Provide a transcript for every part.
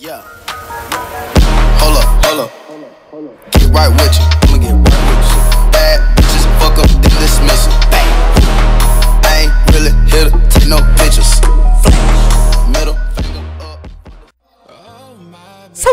Yeah. Hold up, hold up. Get right with you. I'ma get right.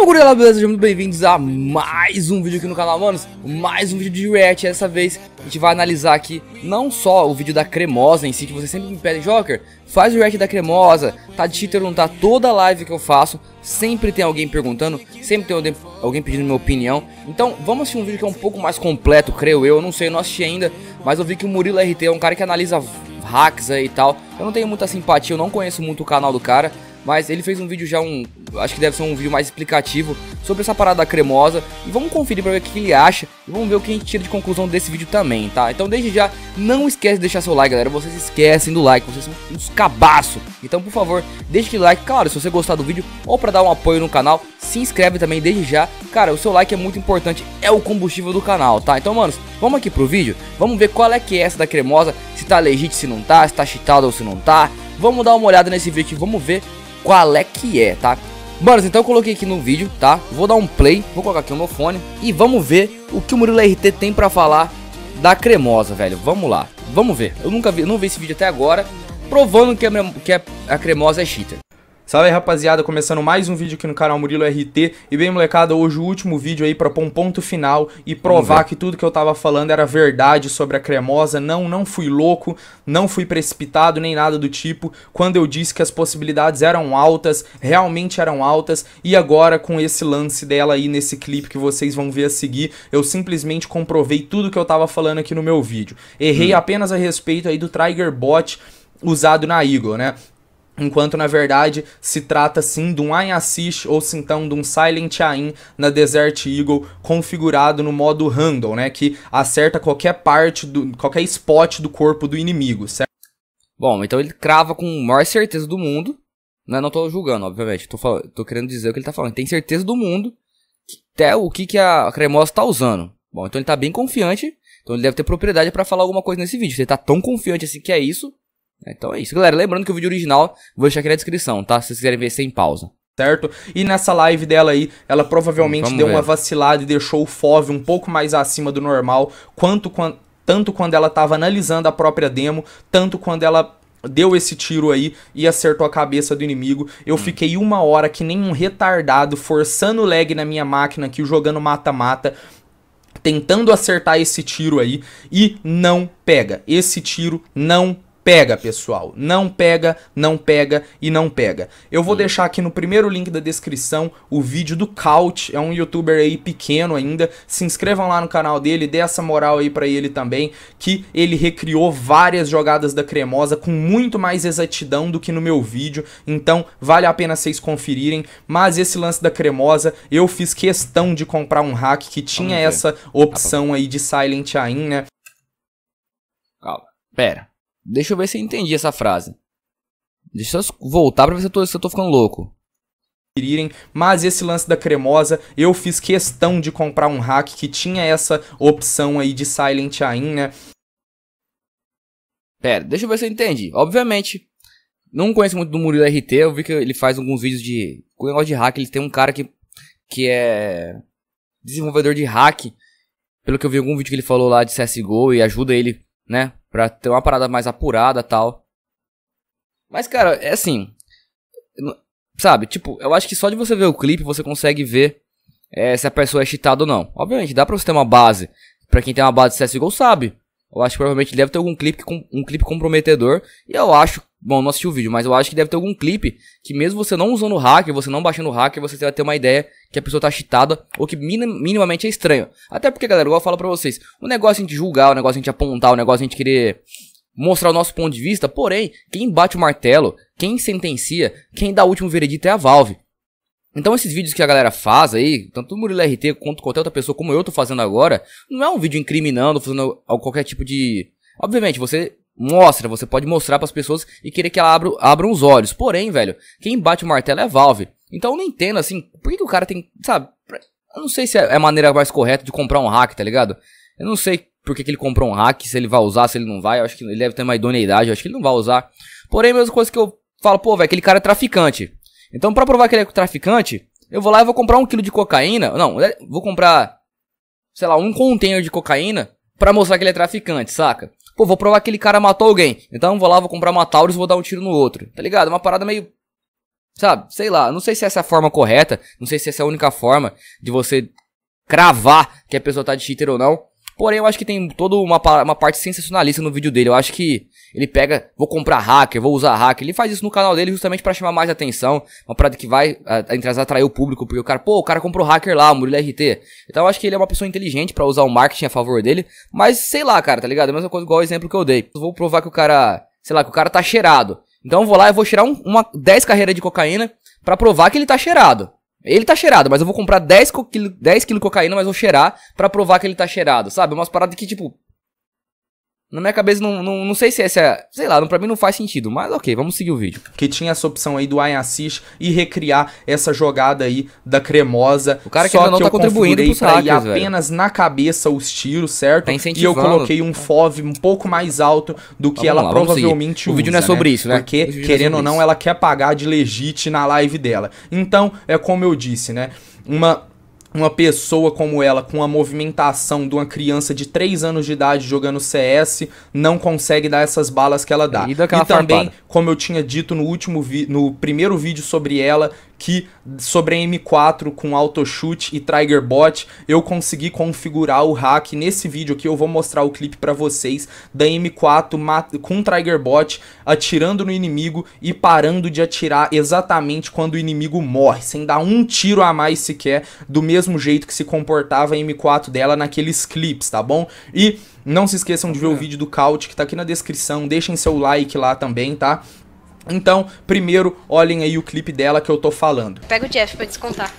Fala gurizada, beleza? Sejam muito bem-vindos a mais um vídeo aqui no canal, manos Mais um vídeo de react, dessa vez a gente vai analisar aqui não só o vídeo da cremosa em si Que vocês sempre me pedem, Joker, faz o react da cremosa Tá de cheater, não tá toda live que eu faço Sempre tem alguém perguntando, sempre tem alguém pedindo minha opinião Então vamos assistir um vídeo que é um pouco mais completo, creio eu, eu não sei, eu não assisti ainda Mas eu vi que o Murilo RT é um cara que analisa hacks aí e tal. Eu não tenho muita simpatia, eu não conheço muito o canal do cara, mas ele fez um vídeo já, um acho que deve ser um vídeo mais explicativo sobre essa parada da cremosa. E vamos conferir pra ver o que ele acha e vamos ver o que a gente tira de conclusão desse vídeo também, tá? Então desde já, não esquece de deixar seu like, galera. Vocês esquecem do like, vocês são uns cabaços. Então, por favor, deixe aquele like. Claro, se você gostar do vídeo ou pra dar um apoio no canal, se inscreve também desde já. Cara, o seu like é muito importante, é o combustível do canal, tá? Então, manos, vamos aqui pro vídeo. Vamos ver qual é que é essa da cremosa, se tá legit, se não tá, se tá cheatada ou se não tá. Vamos dar uma olhada nesse vídeo aqui, vamos ver qual é que é, tá? Manos, então eu coloquei aqui no vídeo, tá? Vou dar um play, vou colocar aqui o meu fone e vamos ver o que o Murilo RT tem pra falar da cremosa, velho. Vamos lá, vamos ver. Eu nunca vi, não vi esse vídeo até agora, provando que a, que a cremosa é cheater. Salve aí, rapaziada, começando mais um vídeo aqui no canal Murilo RT E bem, molecada, hoje o último vídeo aí pra pôr um ponto final E provar que tudo que eu tava falando era verdade sobre a cremosa Não, não fui louco, não fui precipitado, nem nada do tipo Quando eu disse que as possibilidades eram altas, realmente eram altas E agora, com esse lance dela aí nesse clipe que vocês vão ver a seguir Eu simplesmente comprovei tudo que eu tava falando aqui no meu vídeo Errei hum. apenas a respeito aí do trigger Bot usado na Eagle, né? Enquanto na verdade se trata sim de um assist ou se então de um Silent Ain na Desert Eagle configurado no modo handle, né, que acerta qualquer parte do qualquer spot do corpo do inimigo, certo? Bom, então ele crava com a maior certeza do mundo, né? Não estou julgando, obviamente, tô, falando, tô querendo dizer o que ele está falando. Tem certeza do mundo que, até o que que a cremosa está usando. Bom, então ele está bem confiante, então ele deve ter propriedade para falar alguma coisa nesse vídeo. Se ele tá tão confiante assim que é isso, é, então é isso, galera. Lembrando que o vídeo original vou deixar aqui na descrição, tá? Se vocês quiserem ver sem pausa certo? E nessa live dela aí, ela provavelmente Vamos deu ver. uma vacilada e deixou o FOV um pouco mais acima do normal, quanto, quando tanto quando ela estava analisando a própria demo, tanto quando ela deu esse tiro aí e acertou a cabeça do inimigo. Eu hum. fiquei uma hora que nem um retardado, forçando o lag na minha máquina aqui, jogando mata-mata tentando acertar esse tiro aí e não pega. Esse tiro não pega, pessoal. Não pega, não pega e não pega. Eu vou hum. deixar aqui no primeiro link da descrição o vídeo do Couch, é um youtuber aí pequeno ainda. Se inscrevam lá no canal dele, dê essa moral aí para ele também, que ele recriou várias jogadas da Cremosa com muito mais exatidão do que no meu vídeo. Então, vale a pena vocês conferirem, mas esse lance da Cremosa, eu fiz questão de comprar um hack que tinha essa opção aí de Silent Aim, né? Calma. Pera. Deixa eu ver se eu entendi essa frase. Deixa eu voltar pra ver se eu tô, se eu tô ficando louco mas esse lance da cremosa, eu fiz questão de comprar um hack que tinha essa opção aí de Silent Aim, né? Pera, deixa eu ver se eu entendi. Obviamente, não conheço muito do Murilo RT, eu vi que ele faz alguns vídeos de com negócio de hack, ele tem um cara que que é desenvolvedor de hack, pelo que eu vi algum vídeo que ele falou lá de CS:GO e ajuda ele, né, Pra ter uma parada mais apurada tal. Mas, cara, é assim. Sabe, tipo, eu acho que só de você ver o clipe você consegue ver é, se a pessoa é cheatada ou não. Obviamente, dá pra você ter uma base. Pra quem tem uma base de CSGO sabe. Eu acho que provavelmente deve ter algum clipe, um clipe comprometedor. E eu acho, bom, não assisti o vídeo, mas eu acho que deve ter algum clipe que mesmo você não usando o hacker, você não baixando o hacker, você vai ter uma ideia que a pessoa tá cheatada ou que minim minimamente é estranho. Até porque, galera, igual eu falo pra vocês, o negócio de a gente julgar, o negócio de a gente apontar, o negócio de a gente querer mostrar o nosso ponto de vista, porém, quem bate o martelo, quem sentencia, quem dá o último veredito é a Valve. Então esses vídeos que a galera faz aí, tanto o Murilo RT quanto qualquer outra pessoa, como eu tô fazendo agora, não é um vídeo incriminando, fazendo qualquer tipo de... Obviamente, você mostra, você pode mostrar para as pessoas e querer que ela abra, abram os olhos. Porém, velho, quem bate o martelo é a Valve. Então eu não entendo, assim, por que, que o cara tem, sabe... Eu não sei se é, é a maneira mais correta de comprar um hack, tá ligado? Eu não sei por que ele comprou um hack, se ele vai usar, se ele não vai. Eu acho que ele deve ter uma idoneidade, eu acho que ele não vai usar. Porém, a mesma coisa que eu falo, pô, velho, aquele cara é traficante. Então, para provar que ele é traficante, eu vou lá e vou comprar um quilo de cocaína. Não, é, vou comprar, sei lá, um container de cocaína para mostrar que ele é traficante, saca? Pô, vou provar que aquele cara matou alguém. Então vou lá, vou comprar uma Taurus e vou dar um tiro no outro. Tá ligado? Uma parada meio. Sabe? Sei lá. Não sei se essa é a forma correta. Não sei se essa é a única forma de você cravar que a pessoa tá de cheater ou não. Porém, eu acho que tem toda uma, uma parte sensacionalista no vídeo dele. Eu acho que ele pega, vou comprar hacker, vou usar hacker. Ele faz isso no canal dele justamente para chamar mais atenção. Uma parada que vai, entre as atrair o público, porque o cara, pô, o cara comprou hacker lá, o Murilo é RT. Então eu acho que ele é uma pessoa inteligente para usar o marketing a favor dele. Mas sei lá, cara, tá ligado? É a mesma coisa igual o exemplo que eu dei. vou provar que o cara, sei lá, que o cara tá cheirado. Então eu vou lá e vou cheirar um, uma 10 carreiras de cocaína para provar que ele tá cheirado. Ele tá cheirado, mas eu vou comprar 10 quilos de cocaína, mas vou cheirar para provar que ele tá cheirado, sabe? Umas paradas que, tipo, na minha cabeça, não, não, não, sei se essa é. Sei lá, pra mim não faz sentido, mas ok, vamos seguir o vídeo. Que tinha essa opção aí do Ayasis e recriar essa jogada aí da cremosa. O cara que ainda não que tá eu contribuindo pros pra hackers, ir apenas na cabeça os tiros, certo? Tá e eu coloquei um FOV um pouco mais alto do que vamos tá ela lá, provavelmente usa. É né? né? O vídeo não é sobre né? isso, né? Porque, querendo é ou não, ela quer pagar de legit na live dela. Então, é como eu disse, né? Uma uma pessoa como ela, com a movimentação de uma criança de 3 anos de idade jogando CS, não consegue dar essas balas que ela dá. E, e também, farpada. como eu tinha dito no último no primeiro vídeo sobre ela, que sobre a M4 com shoot e trigger bot eu consegui configurar o hack nesse vídeo aqui eu vou mostrar o clipe para vocês da M4 com trigger bot atirando no inimigo e parando de atirar exatamente quando o inimigo morre sem dar um tiro a mais sequer do mesmo jeito que se comportava a M4 dela naqueles clipes tá bom e não se esqueçam de ver o é. vídeo do Couch que tá aqui na descrição deixem seu like lá também tá então, primeiro, olhem aí o clipe dela que eu tô falando. Pega o Jeff pra descontar.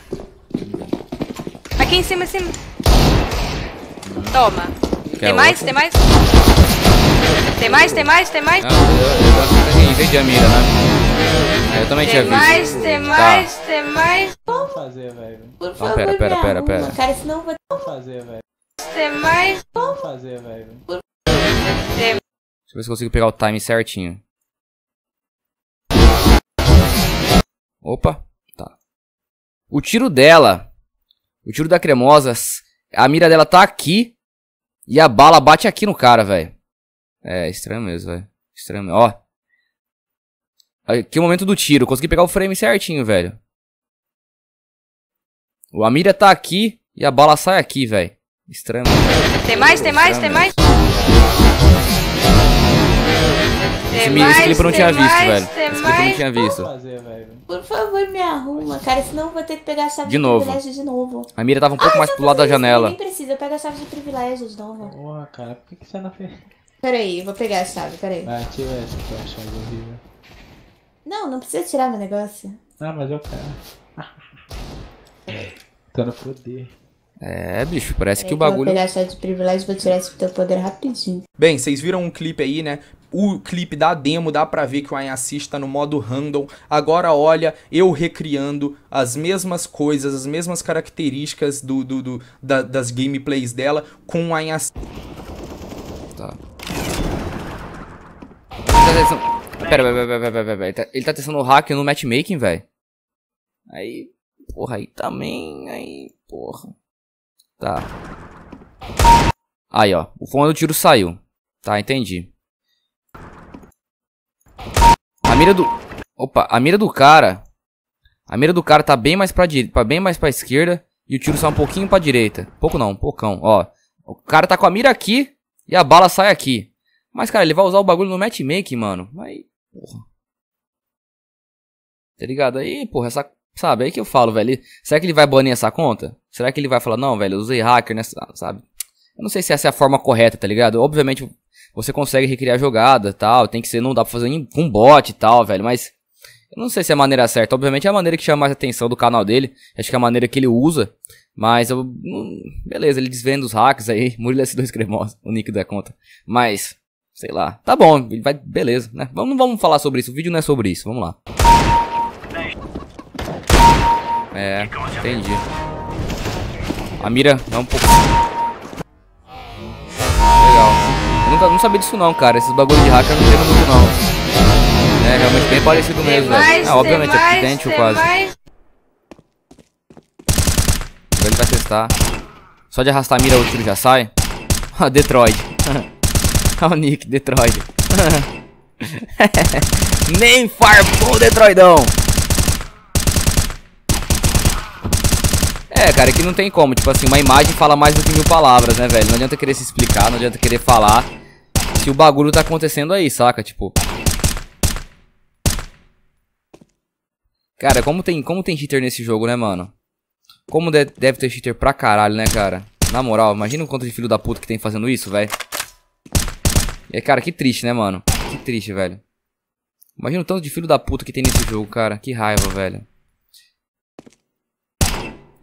Aqui em cima, em cima. Toma. Quer tem mais? Tem mais? Tem mais, tem mais, tem mais? Ah, eu, eu, eu entendi a mira, né? Eu também tem tinha mais, visto. Tem mais, tá. tem mais, tem mais. fazer, velho. Por favor, pera, pera, pera, pera. Cara, senão vou... fazer, velho. Tem mais. Vamos fazer, velho. Deixa eu ver se eu consigo pegar o time certinho. Opa, tá. O tiro dela, o tiro da Cremosas, a mira dela tá aqui e a bala bate aqui no cara, velho. É, estranho mesmo, velho. Estranho, ó. Aqui é o momento do tiro, consegui pegar o frame certinho, velho. O Amira tá aqui e a bala sai aqui, velho. Estranho. Tem mais, tem mais, tem mais time, mais, esse clipe eu não tinha mais, visto, velho. Esse clipe eu não tinha visto. Por favor, me arruma, cara, senão eu vou ter que pegar a chave de, novo. privilégio de novo. A mira tava um pouco ah, mais pro lado da janela. Nem precisa, eu pego a chave de privilégio de novo. Porra, cara, por que, que você não fez? Peraí, eu vou pegar a chave, peraí. Ah, tira essa que horrível. Não, não precisa tirar meu negócio. Ah, mas eu quero. Tô no poder. É, bicho, parece é, que o bagulho. Vou pegar a chave de privilégio e vou tirar esse teu poder rapidinho. Bem, vocês viram um clipe aí, né? o clipe da demo dá pra ver que o Ayasi está no modo random. Agora olha, eu recriando as mesmas coisas, as mesmas características do, do, do da, das gameplays dela com o Ayasi. Tá. Pera, pera, pera, pera, pera, pera. Tá, ele, tá, testando o hack no matchmaking, velho. Aí, porra, aí também, aí, porra. Tá. Aí, ó, o fundo do tiro saiu. Tá, entendi. A mira do... Opa, a mira do cara... A mira do cara tá bem mais pra, di... bem mais pra esquerda. E o tiro sai um pouquinho pra direita. Pouco não, um poucão, ó. O cara tá com a mira aqui e a bala sai aqui. Mas, cara, ele vai usar o bagulho no matchmaking, mano. Aí, porra. Tá ligado? Aí, porra, essa... Sabe, aí que eu falo, velho. Será que ele vai banir essa conta? Será que ele vai falar, não, velho, eu usei hacker nessa, sabe? Eu não sei se essa é a forma correta, tá ligado? Obviamente, você consegue recriar jogada tal. Tem que ser, não dá pra fazer com bot e tal, velho. Mas eu não sei se é a maneira certa. Obviamente é a maneira que chama mais atenção do canal dele. Acho que é a maneira que ele usa. Mas eu. Beleza, ele desvenda os hacks aí. Murilo S2 Cremosa, o nick da conta. Mas. Sei lá. Tá bom, Ele vai, beleza, né? Vamos, vamos falar sobre isso. O vídeo não é sobre isso. Vamos lá. É, entendi. A mira é um pouco. Eu nunca, não sabia disso não, cara. Esses bagulho de hacker não chega muito não. É realmente bem parecido mesmo, velho. Ah, obviamente, é idêntico quase. Mais. ele vai testar. Só de arrastar a mira o tiro já sai. Ah, Detroit. Ah, o Nick, Detroit. Nem farpou, Detroidão. É, cara, aqui é não tem como. Tipo assim, uma imagem fala mais do que mil palavras, né, velho? Não adianta querer se explicar, não adianta querer falar se o bagulho tá acontecendo aí, saca? Tipo... Cara, como tem, como tem cheater nesse jogo, né, mano? Como de, deve ter cheater pra caralho, né, cara? Na moral, imagina o quanto de filho da puta que tem fazendo isso, velho. E, é, cara, que triste, né, mano? Que triste, velho. Imagina o tanto de filho da puta que tem nesse jogo, cara. Que raiva, velho.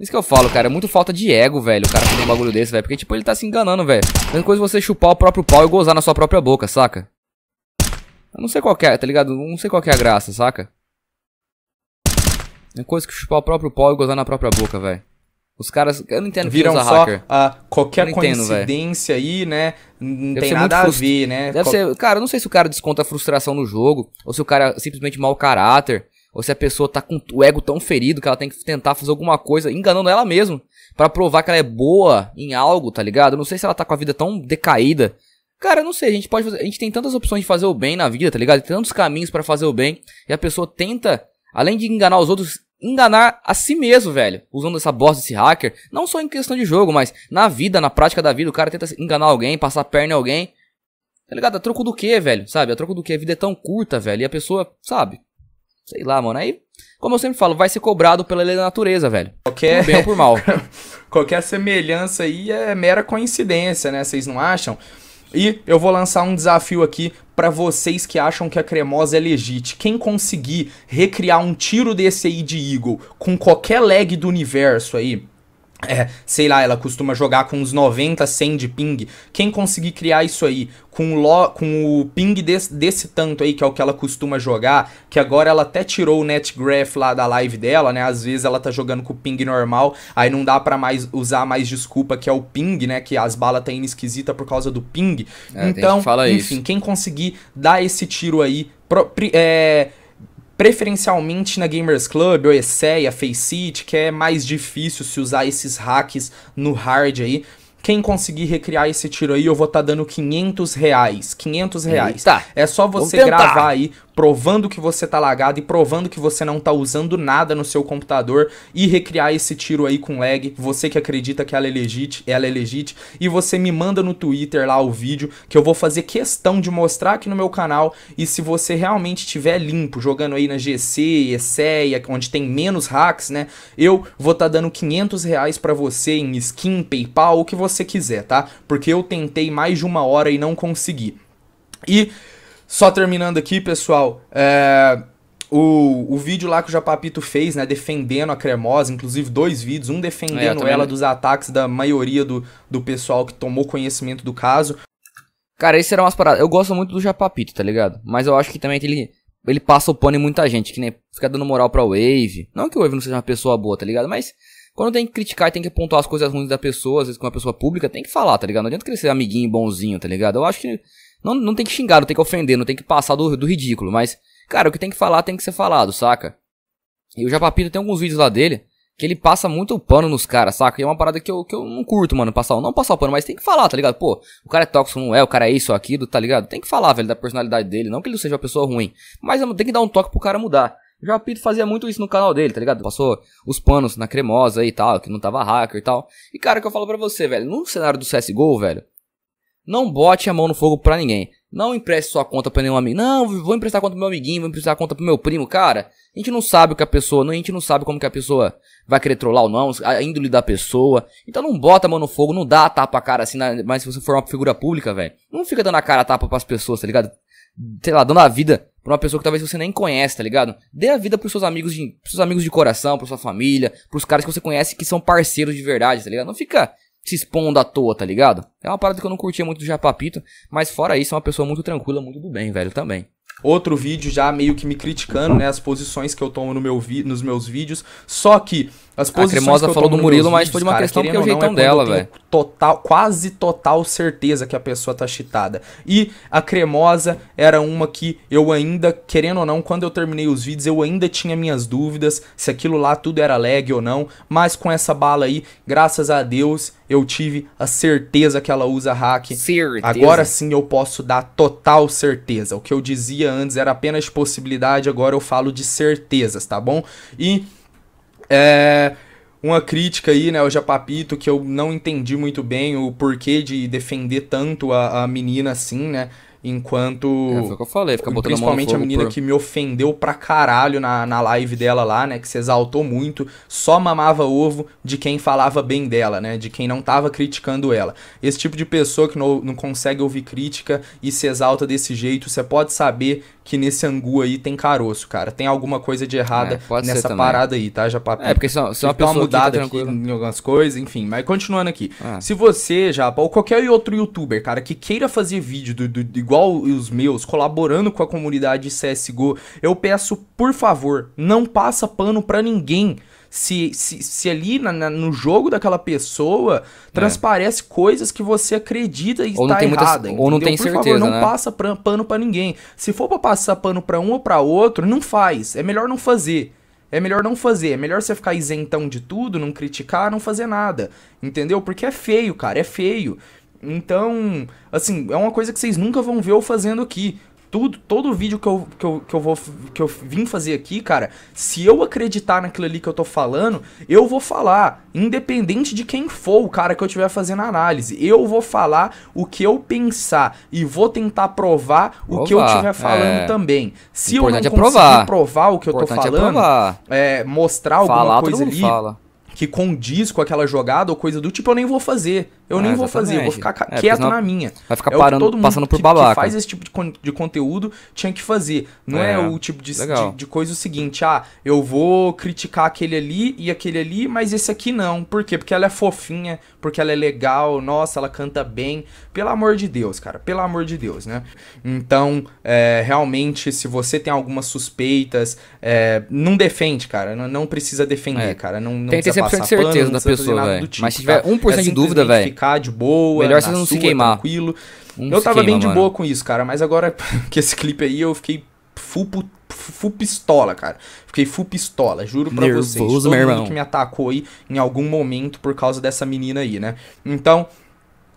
Isso que eu falo, cara, é muito falta de ego, velho, o cara fazer um bagulho desse, velho, porque, tipo, ele tá se enganando, velho. Mesma coisa você chupar o próprio pau e gozar na sua própria boca, saca? Eu não sei qual é, tá ligado? Não sei qual é a graça, saca? É coisa que chupar o próprio pau e gozar na própria boca, velho. Os caras, eu não entendo Viram só hacker. A qualquer entendo, coincidência véio. aí, né? Não Deve tem nada a ver, né? Deve ser, cara, eu não sei se o cara desconta a frustração no jogo ou se o cara é simplesmente mau caráter. Ou se a pessoa tá com o ego tão ferido que ela tem que tentar fazer alguma coisa enganando ela mesma para provar que ela é boa em algo, tá ligado? Eu não sei se ela tá com a vida tão decaída. Cara, eu não sei, a gente pode fazer, a gente tem tantas opções de fazer o bem na vida, tá ligado? Tem tantos caminhos para fazer o bem e a pessoa tenta, além de enganar os outros, enganar a si mesmo, velho, usando essa bosta desse hacker, não só em questão de jogo, mas na vida, na prática da vida, o cara tenta enganar alguém, passar a perna em alguém. Tá ligado? A troco do que, velho? Sabe? A troco do que? A vida é tão curta, velho. E a pessoa, sabe? Sei lá, mano. Aí, como eu sempre falo, vai ser cobrado pela lei da natureza, velho. Qualquer... Por bem ou por mal. Qualquer semelhança aí é mera coincidência, né? Vocês não acham? E eu vou lançar um desafio aqui para vocês que acham que a cremosa é legítima. Quem conseguir recriar um tiro desse aí de Eagle com qualquer lag do universo aí, é, sei lá, ela costuma jogar com uns 90, 100 de ping. Quem conseguir criar isso aí com, lo, com o ping desse, desse, tanto aí, que é o que ela costuma jogar, que agora ela até tirou o netgraph lá da live dela, né? Às vezes ela tá jogando com o ping normal, aí não dá para mais usar mais desculpa que é o ping, né? Que as balas tá indo esquisita por causa do ping. É, então, enfim, isso. quem conseguir dar esse tiro aí, pro, é, preferencialmente na Gamers Club, ou a Faceit, que é mais difícil se usar esses hacks no hard aí. Quem conseguir recriar esse tiro aí, eu vou estar tá dando 500 reais. 500 reais. Eita. É só você gravar aí, provando que você tá lagado e provando que você não tá usando nada no seu computador e recriar esse tiro aí com lag. Você que acredita que ela é legit, ela é legit. E você me manda no Twitter lá o vídeo, que eu vou fazer questão de mostrar aqui no meu canal. E se você realmente tiver limpo, jogando aí na GC, ESEA, onde tem menos hacks, né? Eu vou estar tá dando 500 reais pra você em skin, Paypal, o que você você quiser, tá? Porque eu tentei mais de uma hora e não consegui. E, só terminando aqui, pessoal, é... O, o vídeo lá que o Japapito fez, né, defendendo a cremosa, inclusive dois vídeos, um defendendo é, ela dos ataques da maioria do, do pessoal que tomou conhecimento do caso. Cara, isso era umas paradas. Eu gosto muito do Japapito, tá ligado? Mas eu acho que também ele, ele passa o pano em muita gente, que nem fica dando moral pra Wave. Não que o Wave não seja uma pessoa boa, tá ligado? Mas quando tem que criticar e tem que apontar as coisas ruins da pessoa, às vezes com uma pessoa pública, tem que falar, tá ligado? Não adianta querer ser amiguinho bonzinho, tá ligado? Eu acho que não, não tem que xingar, não tem que ofender, não tem que passar do, do ridículo, mas, cara, o que tem que falar tem que ser falado, saca? E o Japapita tem alguns vídeos lá dele que ele passa muito pano nos caras, saca? E é uma parada que eu, que eu não curto, mano, passar, não passar o pano, mas tem que falar, tá ligado? Pô, o cara é tóxico, não é, o cara é isso, aquilo, tá ligado? Tem que falar, velho, da personalidade dele, não que ele seja uma pessoa ruim, mas tem que dar um toque pro cara mudar. Já o Pito fazia muito isso no canal dele, tá ligado? Passou os panos na cremosa e tal, que não tava hacker e tal. E cara, que eu falo pra você, velho, no cenário do CSGO, velho, não bote a mão no fogo pra ninguém. Não empreste sua conta pra nenhum amigo. Não, vou emprestar conta pro meu amiguinho, vou emprestar conta pro meu primo, cara. A gente não sabe o que a pessoa, a gente não sabe como que a pessoa vai querer trollar ou não, a índole da pessoa. Então não bota a mão no fogo, não dá a tapa a cara assim, mas se você for uma figura pública, velho, não fica dando a cara a tapa pras pessoas, tá ligado? Sei lá, dando a vida pra uma pessoa que talvez você nem conhece, tá ligado? Dê a vida pros seus amigos de, pros seus amigos de coração, pra sua família, pros caras que você conhece que são parceiros de verdade, tá ligado? Não fica se expondo à toa, tá ligado? É uma parada que eu não curtia muito do Japapito, mas fora isso, é uma pessoa muito tranquila, muito do bem, velho, também outro vídeo já meio que me criticando, né, as posições que eu tomo no meu vi nos meus vídeos. Só que as a cremosa falou do Murilo, mas foi de uma cara, questão porque é o jeitão é dela, velho. Total, quase total certeza que a pessoa tá cheatada. E a cremosa era uma que eu ainda, querendo ou não, quando eu terminei os vídeos, eu ainda tinha minhas dúvidas se aquilo lá tudo era lag ou não. Mas com essa bala aí, graças a Deus, eu tive a certeza que ela usa hack. Certeza. Agora sim eu posso dar total certeza. O que eu dizia antes era apenas possibilidade, agora eu falo de certezas, tá bom? E é uma crítica aí, né, eu já Papito, que eu não entendi muito bem o porquê de defender tanto a, a menina assim, né? Enquanto. É, foi o que eu falei, fica botando Principalmente a, fogo, a menina por... que me ofendeu pra caralho na, na live dela lá, né? Que se exaltou muito, só mamava ovo de quem falava bem dela, né? De quem não tava criticando ela. Esse tipo de pessoa que não, não consegue ouvir crítica e se exalta desse jeito, você pode saber que nesse angu aí tem caroço, cara. Tem alguma coisa de errada é, nessa parada aí, tá, Japapé? É, porque se, se é uma pessoa tá mudada tá aqui em algumas coisas, enfim. Mas continuando aqui. É. Se você, Japa, ou qualquer outro youtuber, cara, que queira fazer vídeo do, do, do igual os meus, colaborando com a comunidade CSGO, eu peço, por favor, não passa pano para ninguém. Se, se, se ali na, na, no jogo daquela pessoa transparece coisas que você acredita e ou está errada. Muita, ou não tem por certeza. Favor, não né? passa pra, pano para ninguém. Se for para passar pano para um ou para outro, não faz. É melhor não fazer. É melhor não fazer, é melhor você ficar isentão de tudo, não criticar, não fazer nada. Entendeu? Porque é feio, cara, é feio. Então, assim, é uma coisa que vocês nunca vão ver eu fazendo aqui. Tudo, todo vídeo que eu, que, eu, que, eu vou, que eu vim fazer aqui, cara, se eu acreditar naquilo ali que eu tô falando, eu vou falar, independente de quem for o cara que eu estiver fazendo análise, eu vou falar o que eu pensar e vou tentar provar o que eu estiver falando é... também. Se eu não conseguir é provar. provar. o que eu tô é falando, é mostrar alguma Falar, coisa ali, fala que condiz com aquela jogada ou coisa do tipo, eu nem vou fazer. Eu ah, nem exatamente. vou fazer, vou ficar é, quieto na minha. Vai ficar é parando, todo mundo passando por babaca. Que, que faz esse tipo de, con de, conteúdo tinha que fazer. Não é, é o tipo de, de, de, coisa o seguinte, ah, eu vou criticar aquele ali e aquele ali, mas esse aqui não. Por quê? Porque ela é fofinha, porque ela é legal, nossa, ela canta bem. Pelo amor de Deus, cara, pelo amor de Deus, né? Então, é, realmente, se você tem algumas suspeitas, é, não defende, cara. Não, não precisa defender, é. cara. Não, não Tente com de certeza pano, da pessoa, velho. Tipo, Mas se tiver 1% tá? é de dúvida, velho. ficar de boa, melhor você não sua, se queimar. Tranquilo. Não eu tava queima, bem de mano. boa com isso, cara. Mas agora que esse clipe aí eu fiquei full, full pistola, cara. Fiquei full pistola, juro pra Nervoso, vocês. Todo meu irmão. que me atacou aí em algum momento por causa dessa menina aí, né? Então,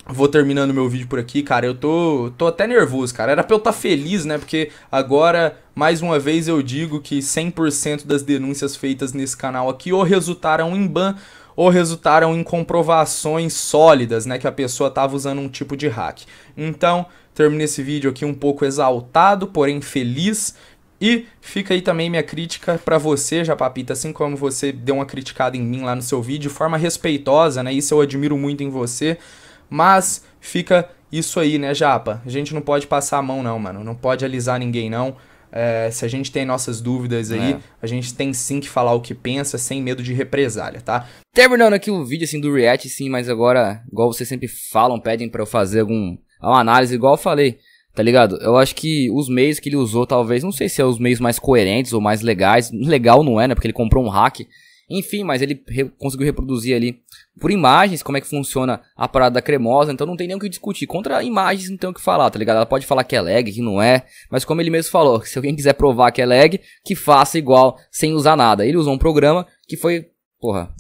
Vou terminando meu vídeo por aqui, cara. Eu tô, tô até nervoso, cara. Era pra eu estar tá feliz, né? Porque agora, mais uma vez, eu digo que 100% das denúncias feitas nesse canal aqui ou resultaram em ban ou resultaram em comprovações sólidas, né? Que a pessoa estava usando um tipo de hack. Então, termino esse vídeo aqui um pouco exaltado, porém feliz. E fica aí também minha crítica para você, Japapita, assim como você deu uma criticada em mim lá no seu vídeo, de forma respeitosa, né? Isso eu admiro muito em você. Mas fica isso aí, né, Japa? A gente não pode passar a mão, não, mano. Não pode alisar ninguém, não. É, se a gente tem nossas dúvidas aí, é. a gente tem sim que falar o que pensa, sem medo de represália, tá? Terminando aqui o vídeo, assim, do React, sim, mas agora, igual vocês sempre falam, pedem para eu fazer algum, uma análise, igual eu falei, tá ligado? Eu acho que os meios que ele usou, talvez, não sei se é os meios mais coerentes ou mais legais. Legal não é, né? Porque ele comprou um hack enfim, mas ele re conseguiu reproduzir ali por imagens como é que funciona a parada cremosa, então não tem nem o que discutir. Contra imagens não tem o que falar, tá ligado? Ela pode falar que é lag, que não é, mas como ele mesmo falou, se alguém quiser provar que é lag, que faça igual, sem usar nada. Ele usou um programa que foi, porra,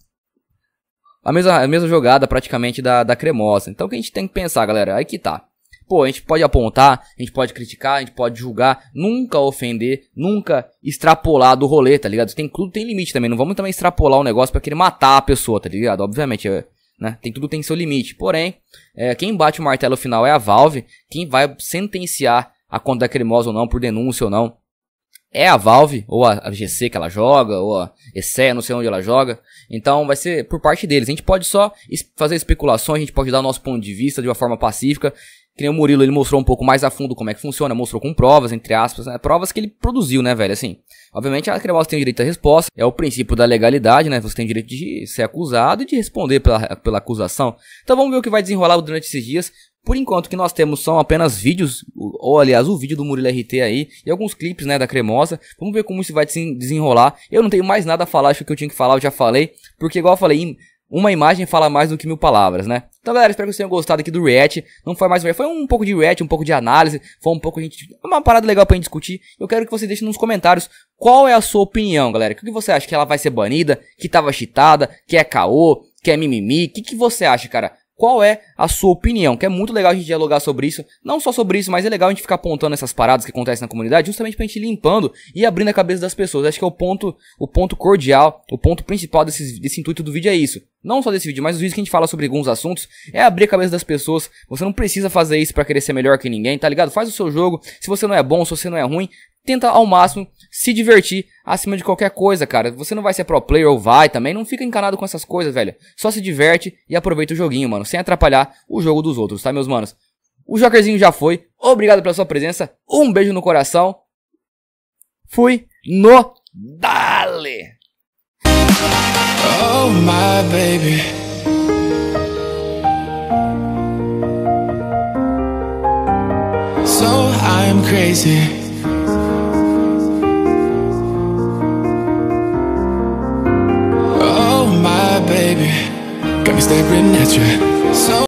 a mesma, a mesma jogada praticamente da, da cremosa. Então o que a gente tem que pensar, galera? Aí que tá. Pô, a gente pode apontar, a gente pode criticar, a gente pode julgar, nunca ofender, nunca extrapolar do rolê, tá ligado? Tem, tudo tem limite também, não vamos também extrapolar o um negócio para querer matar a pessoa, tá ligado? Obviamente, é, né? Tem tudo tem seu limite. Porém, é, quem bate o martelo final é a Valve, quem vai sentenciar a conta da cremosa ou não, por denúncia ou não, é a Valve, ou a GC que ela joga, ou a ESE, não sei onde ela joga. Então vai ser por parte deles. A gente pode só fazer especulações, a gente pode dar o nosso ponto de vista de uma forma pacífica. Que nem o Murilo, ele mostrou um pouco mais a fundo como é que funciona, mostrou com provas, entre aspas, né? Provas que ele produziu, né, velho? Assim, obviamente a cremosa tem direito à resposta, é o princípio da legalidade, né? Você tem direito de ser acusado e de responder pela, pela acusação. Então vamos ver o que vai desenrolar durante esses dias. Por enquanto, o que nós temos são apenas vídeos, ou aliás, o vídeo do Murilo RT aí, e alguns clipes, né, da cremosa. Vamos ver como isso vai desenrolar. Eu não tenho mais nada a falar, acho que eu tinha que falar, eu já falei, porque igual eu falei, uma imagem fala mais do que mil palavras, né? Então, galera, espero que vocês tenham gostado aqui do React. Não foi mais Foi um pouco de React, um pouco de análise. Foi um pouco a gente. Uma parada legal pra gente discutir. Eu quero que você deixe nos comentários qual é a sua opinião, galera. O que você acha? Que ela vai ser banida? Que tava cheatada? Que é caô? Que é mimimi? O que, que você acha, cara? qual é a sua opinião, que é muito legal a gente dialogar sobre isso, não só sobre isso, mas é legal a gente ficar apontando essas paradas que acontecem na comunidade, justamente pra gente ir limpando e abrindo a cabeça das pessoas. Acho que é o ponto, o ponto cordial, o ponto principal desse, desse intuito do vídeo é isso. Não só desse vídeo, mas os vídeos que a gente fala sobre alguns assuntos, é abrir a cabeça das pessoas. Você não precisa fazer isso para querer ser melhor que ninguém, tá ligado? Faz o seu jogo. Se você não é bom, se você não é ruim, tenta ao máximo se divertir acima de qualquer coisa, cara. Você não vai ser pro player ou vai também, não fica encanado com essas coisas, velho. Só se diverte e aproveita o joguinho, mano, sem atrapalhar o jogo dos outros, tá, meus manos? O Jokerzinho já foi. Obrigado pela sua presença. Um beijo no coração. Fui no Dale. Oh my baby. So I'm crazy. got me staring at you. So